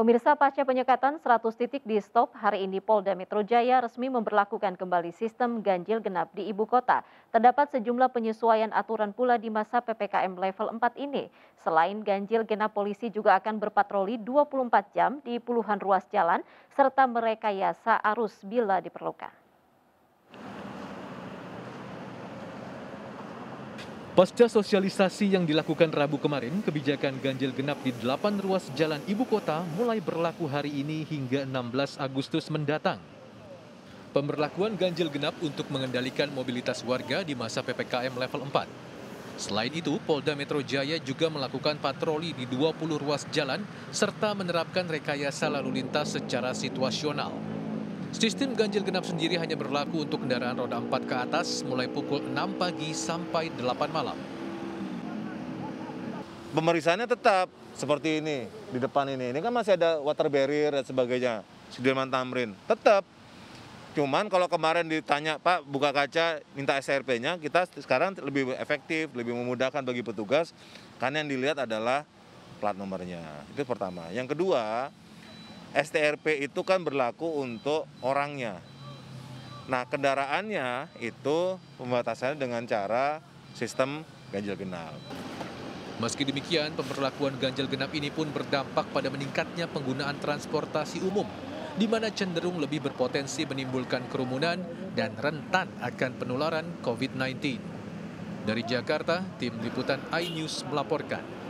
Pemirsa pasca penyekatan 100 titik di stop, hari ini Polda Metro Jaya resmi memperlakukan kembali sistem ganjil genap di ibu kota. Terdapat sejumlah penyesuaian aturan pula di masa PPKM level 4 ini. Selain ganjil genap, polisi juga akan berpatroli 24 jam di puluhan ruas jalan serta merekayasa arus bila diperlukan. Pasca sosialisasi yang dilakukan Rabu kemarin, kebijakan ganjil genap di 8 ruas jalan ibu kota mulai berlaku hari ini hingga 16 Agustus mendatang. Pemberlakuan ganjil genap untuk mengendalikan mobilitas warga di masa PPKM level 4. Selain itu, Polda Metro Jaya juga melakukan patroli di 20 ruas jalan serta menerapkan rekayasa lalu lintas secara situasional. Sistem ganjil genap sendiri hanya berlaku untuk kendaraan roda 4 ke atas mulai pukul 6 pagi sampai 8 malam. Pemeriksaannya tetap seperti ini di depan ini. Ini kan masih ada water barrier dan sebagainya. Sudirman Tamrin tetap. Cuman kalau kemarin ditanya Pak buka kaca minta SRP-nya, kita sekarang lebih efektif, lebih memudahkan bagi petugas karena yang dilihat adalah plat nomornya. Itu pertama. Yang kedua, STRP itu kan berlaku untuk orangnya. Nah, kendaraannya itu pembatasannya dengan cara sistem ganjil genap. Meski demikian, pemberlakuan ganjil genap ini pun berdampak pada meningkatnya penggunaan transportasi umum, di mana cenderung lebih berpotensi menimbulkan kerumunan dan rentan akan penularan COVID-19. Dari Jakarta, tim liputan iNews melaporkan.